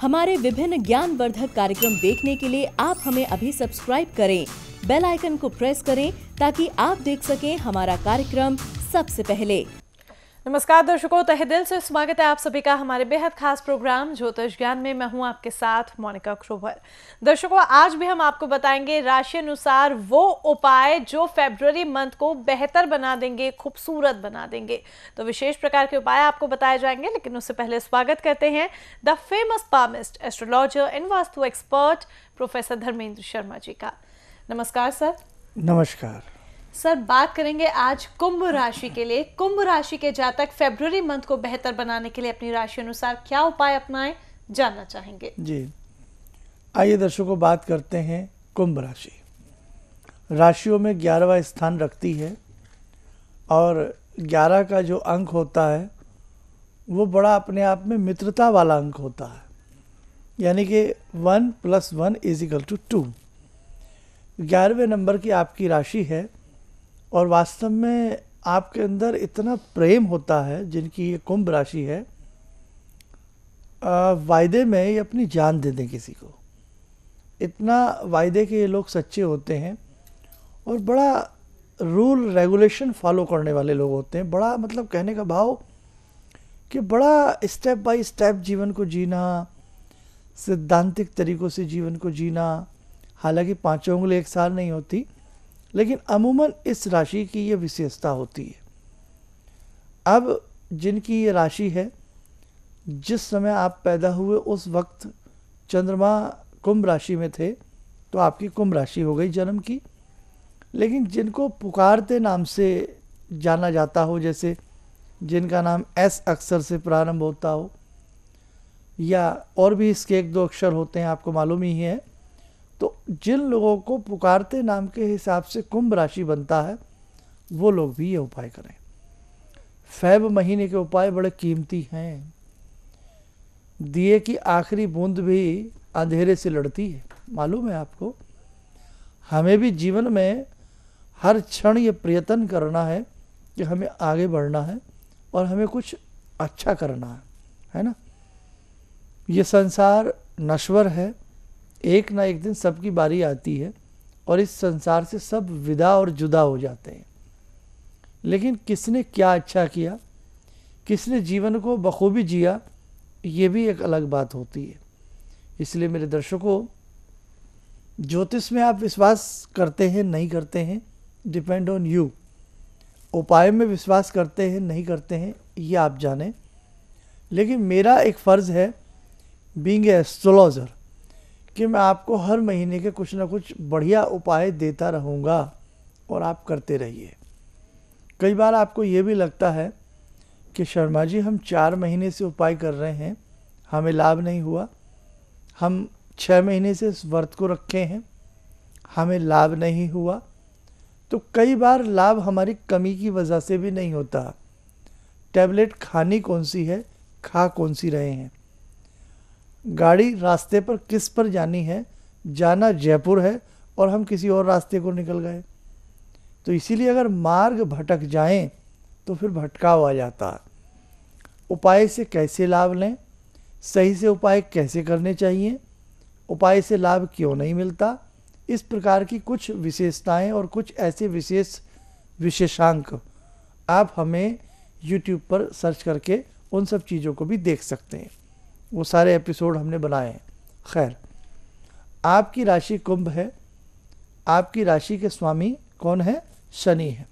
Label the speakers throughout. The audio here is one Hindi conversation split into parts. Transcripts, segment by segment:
Speaker 1: हमारे विभिन्न ज्ञानवर्धक कार्यक्रम देखने के लिए आप हमें अभी सब्सक्राइब करें बेल आइकन को प्रेस करें ताकि आप देख सकें हमारा कार्यक्रम सबसे पहले नमस्कार दर्शकों तहे दिल से स्वागत है आप सभी का हमारे बेहद खास प्रोग्राम ज्योतिष ज्ञान में मैं हूं आपके साथ मोनिका क्रोवर दर्शकों आज भी हम आपको बताएंगे राशि अनुसार वो उपाय जो फेब्रवरी मंथ को बेहतर बना देंगे खूबसूरत बना देंगे तो विशेष प्रकार के उपाय आपको बताए जाएंगे लेकिन उससे पहले स्वागत करते हैं the famous palmist astrologer and vastu expert professor Dharmendra Sharma ji का नमस्कार सर
Speaker 2: नमस्कार
Speaker 1: सर बात करेंगे आज कुंभ राशि के लिए कुंभ राशि के जातक फेब्रुवरी मंथ को बेहतर बनाने के लिए अपनी राशि अनुसार क्या उपाय अपनाएं जानना चाहेंगे
Speaker 2: जी आइए दर्शकों बात करते हैं कुंभ राशि राशियों में ग्यारहवा स्थान रखती है और ग्यारह का जो अंक होता है वो बड़ा अपने आप में मित्रता वाला अंक होता है यानी कि one plus one equal to two ग्यारहवें नंबर की आपकी राशि है और वास्तव में आपके अंदर इतना प्रेम होता है जिनकी ये कुंभ राशि है वायदे में ये अपनी जान दे दें किसी को इतना वायदे के ये लोग सच्चे होते हैं और बड़ा रूल रेगुलेशन फॉलो करने वाले लोग होते हैं बड़ा मतलब कहने का भाव कि बड़ा स्टेप बाय स्टेप जीवन को जीना सिद्धांतिक तरीक़ों से जीवन को जीना हालांकि पांचों उंगली एक साल नहीं होती लेकिन अमूमन इस राशि की ये विशेषता होती है अब जिनकी ये राशि है जिस समय आप पैदा हुए उस वक्त चंद्रमा कुंभ राशि में थे तो आपकी कुंभ राशि हो गई जन्म की लेकिन जिनको पुकारते नाम से जाना जाता हो जैसे जिनका नाम एस अक्षर से प्रारंभ होता हो या और भी इसके एक दो अक्षर होते हैं आपको मालूम ही है तो जिन लोगों को पुकारते नाम के हिसाब से कुंभ राशि बनता है वो लोग भी ये उपाय करें फैब महीने के उपाय बड़े कीमती हैं दिए की आखिरी बूंद भी अंधेरे से लड़ती है मालूम है आपको हमें भी जीवन में हर क्षण ये प्रयत्न करना है कि हमें आगे बढ़ना है और हमें कुछ अच्छा करना है है ना ये संसार नश्वर है एक ना एक दिन सबकी बारी आती है और इस संसार से सब विदा और जुदा हो जाते हैं लेकिन किसने क्या अच्छा किया किसने जीवन को बखूबी जिया ये भी एक अलग बात होती है इसलिए मेरे दर्शकों ज्योतिष में आप विश्वास करते हैं नहीं करते हैं डिपेंड ऑन यू उपाय में विश्वास करते हैं नहीं करते हैं ये आप जानें लेकिन मेरा एक फ़र्ज़ है बींग एस्ट्रोलॉज़र कि मैं आपको हर महीने के कुछ ना कुछ बढ़िया उपाय देता रहूँगा और आप करते रहिए कई बार आपको ये भी लगता है कि शर्मा जी हम चार महीने से उपाय कर रहे हैं हमें लाभ नहीं हुआ हम छः महीने से इस व्रत को रखे हैं हमें लाभ नहीं हुआ तो कई बार लाभ हमारी कमी की वजह से भी नहीं होता टैबलेट खानी कौन सी है खा कौन सी रहे हैं गाड़ी रास्ते पर किस पर जानी है जाना जयपुर है और हम किसी और रास्ते को निकल गए तो इसीलिए अगर मार्ग भटक जाएं तो फिर भटकाव आ जाता है उपाय से कैसे लाभ लें सही से उपाय कैसे करने चाहिए उपाय से लाभ क्यों नहीं मिलता इस प्रकार की कुछ विशेषताएं और कुछ ऐसे विशेष विशेषांक आप हमें YouTube पर सर्च करके उन सब चीज़ों को भी देख सकते हैं वो सारे एपिसोड हमने बनाए हैं खैर आपकी राशि कुंभ है आपकी राशि के स्वामी कौन है शनि है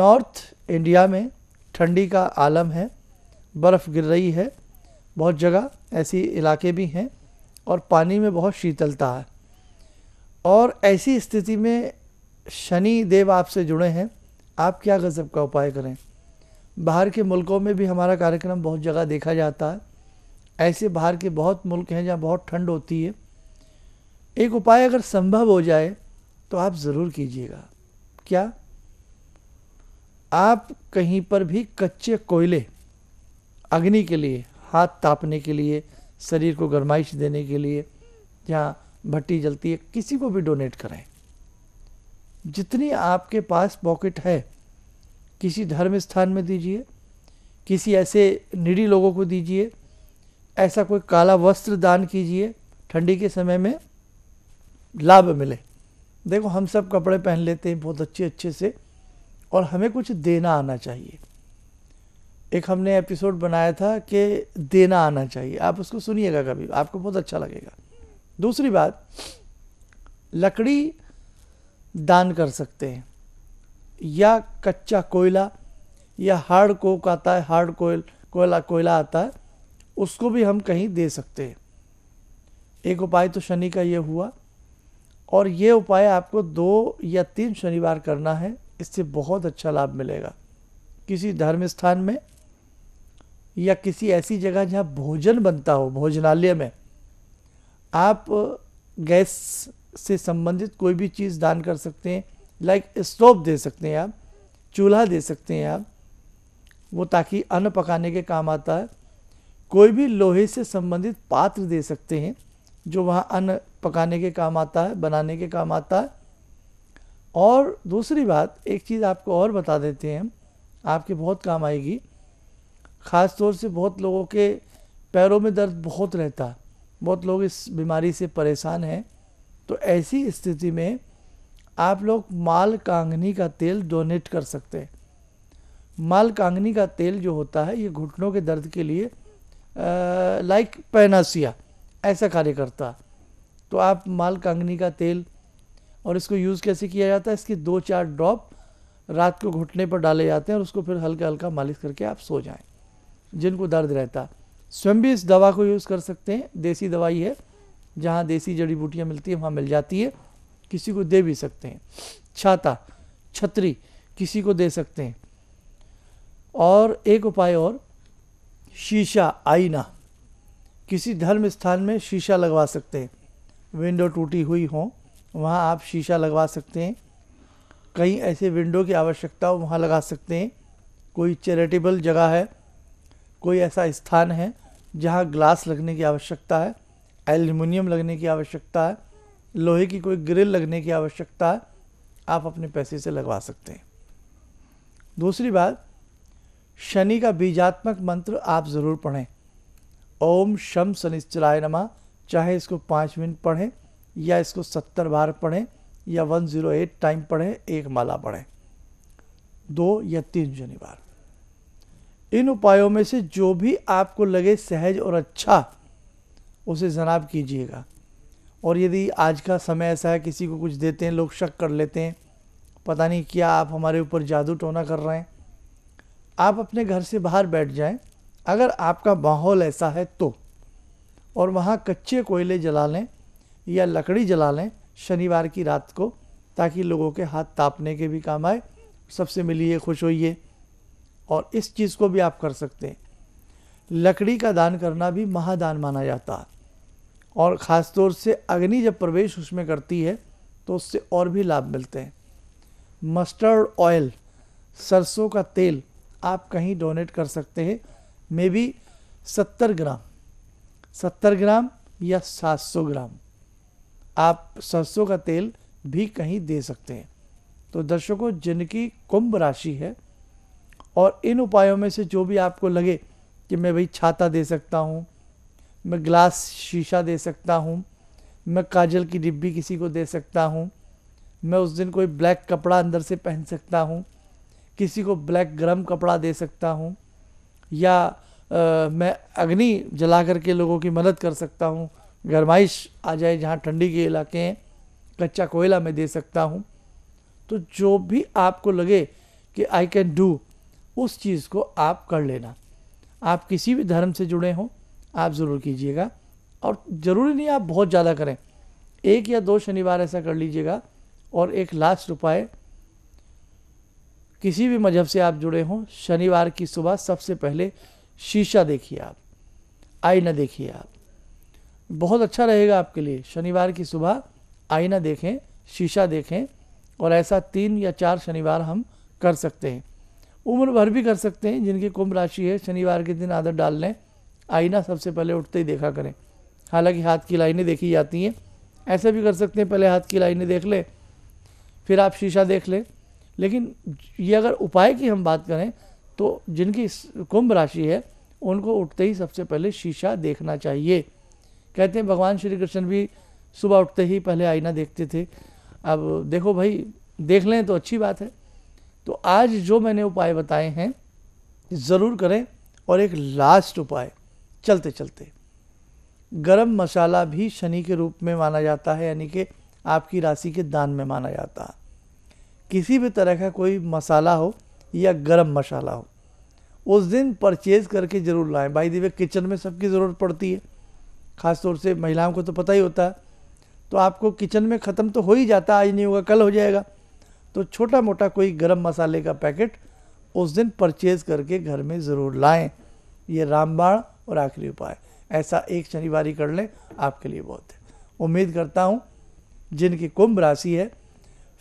Speaker 2: नॉर्थ इंडिया में ठंडी का आलम है बर्फ़ गिर रही है बहुत जगह ऐसी इलाके भी हैं और पानी में बहुत शीतलता है और ऐसी स्थिति में शनि देव आपसे जुड़े हैं आप क्या गज़ब का उपाय करें बाहर के मुल्कों में भी हमारा कार्यक्रम बहुत जगह देखा जाता है ऐसे बाहर के बहुत मुल्क हैं जहाँ बहुत ठंड होती है एक उपाय अगर संभव हो जाए तो आप ज़रूर कीजिएगा क्या आप कहीं पर भी कच्चे कोयले अग्नि के लिए हाथ तापने के लिए शरीर को गर्माइश देने के लिए या भट्टी जलती है किसी को भी डोनेट कराएं जितनी आपके पास पॉकेट है किसी धर्म स्थान में दीजिए किसी ऐसे निडी लोगों को दीजिए ऐसा कोई काला वस्त्र दान कीजिए ठंडी के समय में लाभ मिले देखो हम सब कपड़े पहन लेते हैं बहुत अच्छे अच्छे से और हमें कुछ देना आना चाहिए एक हमने एपिसोड बनाया था कि देना आना चाहिए आप उसको सुनिएगा कभी आपको बहुत अच्छा लगेगा दूसरी बात लकड़ी दान कर सकते हैं या कच्चा कोयला या हार्ड कोक आता है हार्ड कोयल कोयला कोयला आता है उसको भी हम कहीं दे सकते हैं एक उपाय तो शनि का ये हुआ और ये उपाय आपको दो या तीन शनिवार करना है इससे बहुत अच्छा लाभ मिलेगा किसी धर्म स्थान में या किसी ऐसी जगह जहाँ भोजन बनता हो भोजनालय में आप गैस से संबंधित कोई भी चीज़ दान कर सकते हैं लाइक स्टोव दे सकते हैं आप चूल्हा दे सकते हैं आप वो ताकि अन्न पकाने के काम आता है कोई भी लोहे से संबंधित पात्र दे सकते हैं जो वहाँ अन्न पकाने के काम आता है बनाने के काम आता है और दूसरी बात एक चीज़ आपको और बता देते हैं आपके बहुत काम आएगी ख़ास तौर से बहुत लोगों के पैरों में दर्द बहुत रहता है बहुत लोग इस बीमारी से परेशान हैं तो ऐसी स्थिति में आप लोग माल कांगनी का तेल डोनेट कर सकते हैं माल कांगनी का तेल जो होता है ये घुटनों के दर्द के लिए लाइक पैनासिया ऐसा कार्य करता तो आप माल कांगनी का तेल और इसको यूज़ कैसे किया जाता है इसके दो चार ड्रॉप रात को घुटने पर डाले जाते हैं और उसको फिर हल्का हल्का मालिश करके आप सो जाएं जिनको दर्द रहता स्वयं भी इस दवा को यूज़ कर सकते हैं देसी दवाई है जहाँ देसी जड़ी बूटियाँ मिलती हैं वहाँ मिल जाती है किसी को दे भी सकते हैं छाता छतरी किसी को दे सकते हैं और एक उपाय और शीशा आईना किसी धर्म स्थान में शीशा लगवा सकते हैं विंडो टूटी हुई हो वहाँ आप शीशा लगवा सकते हैं कई ऐसे विंडो की आवश्यकता हो वहाँ लगा सकते हैं कोई चैरिटेबल जगह है कोई ऐसा स्थान है जहाँ ग्लास लगने की आवश्यकता है एल्यूमिनियम लगने की आवश्यकता है लोहे की कोई ग्रिल लगने की आवश्यकता है आप अपने पैसे से लगवा सकते हैं दूसरी बात शनि का बीजात्मक मंत्र आप ज़रूर पढ़ें ओम शम शनिश्चराय नमा चाहे इसको पाँच मिनट पढ़ें या इसको सत्तर बार पढ़ें या वन ज़ीरो एट टाइम पढ़ें एक माला पढ़ें दो या तीन शनिवार इन उपायों में से जो भी आपको लगे सहज और अच्छा उसे जनाब कीजिएगा और यदि आज का समय ऐसा है किसी को कुछ देते हैं लोग शक कर लेते हैं पता नहीं क्या आप हमारे ऊपर जादू टोना कर रहे हैं आप अपने घर से बाहर बैठ जाएं अगर आपका माहौल ऐसा है तो और वहाँ कच्चे कोयले जला लें या लकड़ी जला लें शनिवार की रात को ताकि लोगों के हाथ तापने के भी काम आए सबसे मिलिए खुश होइए और इस चीज़ को भी आप कर सकते हैं लकड़ी का दान करना भी महादान माना जाता है और ख़ास तौर से अग्नि जब प्रवेश उसमें करती है तो उससे और भी लाभ मिलते हैं मस्टर्ड ऑयल सरसों का तेल आप कहीं डोनेट कर सकते हैं मे बी सत्तर ग्राम सत्तर ग्राम या सात सौ ग्राम आप सरसों का तेल भी कहीं दे सकते हैं तो दर्शकों जिनकी कुंभ राशि है और इन उपायों में से जो भी आपको लगे कि मैं भाई छाता दे सकता हूँ मैं ग्लास शीशा दे सकता हूँ मैं काजल की डिब्बी किसी को दे सकता हूँ मैं उस दिन कोई ब्लैक कपड़ा अंदर से पहन सकता हूँ किसी को ब्लैक गर्म कपड़ा दे सकता हूँ या आ, मैं अग्नि जला करके लोगों की मदद कर सकता हूँ गर्माइश आ जाए जहाँ ठंडी के इलाके हैं कच्चा कोयला मैं दे सकता हूँ तो जो भी आपको लगे कि आई कैन डू उस चीज़ को आप कर लेना आप किसी भी धर्म से जुड़े हों आप ज़रूर कीजिएगा और ज़रूरी नहीं आप बहुत ज़्यादा करें एक या दो शनिवार ऐसा कर लीजिएगा और एक लास्ट उपाय किसी भी मजहब से आप जुड़े हों शनिवार की सुबह सबसे पहले शीशा देखिए आप आईना देखिए आप बहुत अच्छा रहेगा आपके लिए शनिवार की सुबह आईना देखें शीशा देखें और ऐसा तीन या चार शनिवार हम कर सकते हैं उम्र भर भी कर सकते हैं जिनकी कुंभ राशि है शनिवार के दिन आदत डाल लें आईना सबसे पहले उठते ही देखा करें हालांकि हाथ की लाइनें देखी जाती हैं ऐसे भी कर सकते हैं पहले हाथ की लाइनें देख लें फिर आप शीशा देख लें लेकिन ये अगर उपाय की हम बात करें तो जिनकी कुंभ राशि है उनको उठते ही सबसे पहले शीशा देखना चाहिए कहते हैं भगवान श्री कृष्ण भी सुबह उठते ही पहले आईना देखते थे अब देखो भाई देख लें तो अच्छी बात है तो आज जो मैंने उपाय बताए हैं ज़रूर करें और एक लास्ट उपाय चलते चलते गरम मसाला भी शनि के रूप में माना जाता है यानी कि आपकी राशि के दान में माना जाता है किसी भी तरह का कोई मसाला हो या गरम मसाला हो उस दिन परचेज़ करके ज़रूर लाएं भाई दीवे किचन में सबकी ज़रूरत पड़ती है ख़ास तौर से महिलाओं को तो पता ही होता है तो आपको किचन में ख़त्म तो हो ही जाता आज नहीं होगा कल हो जाएगा तो छोटा मोटा कोई गरम मसाले का पैकेट उस दिन परचेज़ करके घर में ज़रूर लाएँ ये रामबाण और आखिरी उपाय ऐसा एक शनिवार कर लें आपके लिए बहुत है उम्मीद करता हूँ जिनकी कुंभ राशि है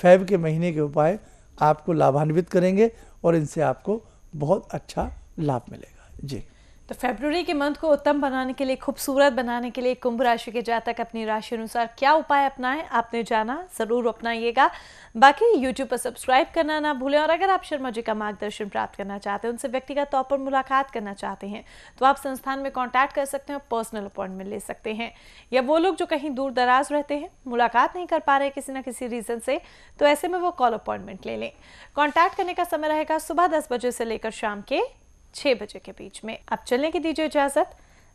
Speaker 2: फैब के महीने के उपाय आपको लाभान्वित करेंगे और इनसे आपको बहुत अच्छा लाभ मिलेगा जी
Speaker 1: तो फेबररी के मंथ को उत्तम बनाने के लिए खूबसूरत बनाने के लिए कुंभ राशि के जातक अपनी राशि अनुसार क्या उपाय अपनाएं आपने जाना ज़रूर अपनाइएगा बाकी यूट्यूब पर सब्सक्राइब करना ना भूलें और अगर आप शर्मा जी का मार्गदर्शन प्राप्त करना चाहते हैं उनसे व्यक्तिगत तौर पर मुलाकात करना चाहते हैं तो आप संस्थान में कॉन्टैक्ट कर सकते हैं और पर्सनल अपॉइंटमेंट ले सकते हैं या वो लोग जो कहीं दूर दराज रहते हैं मुलाकात नहीं कर पा रहे किसी न किसी रीज़न से तो ऐसे में वो कॉल अपॉइंटमेंट ले लें कॉन्टैक्ट करने का समय रहेगा सुबह दस बजे से लेकर शाम के छः बजे के बीच में आप चलने की दीजिए इजाज़त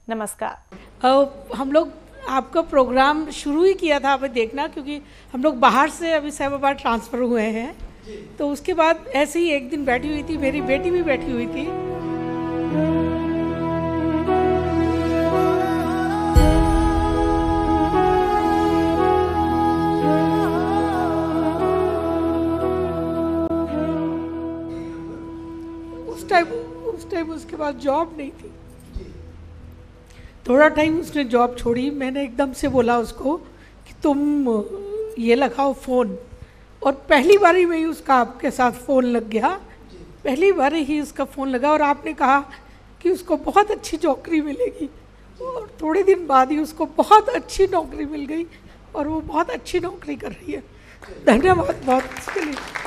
Speaker 1: नमस्कार आ, हम लोग आपका प्रोग्राम शुरू ही किया था आप देखना क्योंकि हम लोग बाहर से अभी साहबाबाद ट्रांसफ़र हुए हैं तो उसके बाद ऐसे ही एक दिन बैठी हुई थी मेरी बेटी भी बैठी हुई थी उस टाइम उस टाइम उसके पास जॉब नहीं थी थोड़ा टाइम उसने जॉब छोड़ी मैंने एकदम से बोला उसको कि तुम ये लगाओ फ़ोन और पहली बार ही वही उसका आपके साथ फ़ोन लग गया पहली बार ही उसका फ़ोन लगा और आपने कहा कि उसको बहुत अच्छी नौकरी मिलेगी और थोड़े दिन बाद ही उसको बहुत अच्छी नौकरी मिल गई और वो बहुत अच्छी नौकरी कर रही है धन्यवाद बहुत इसके लिए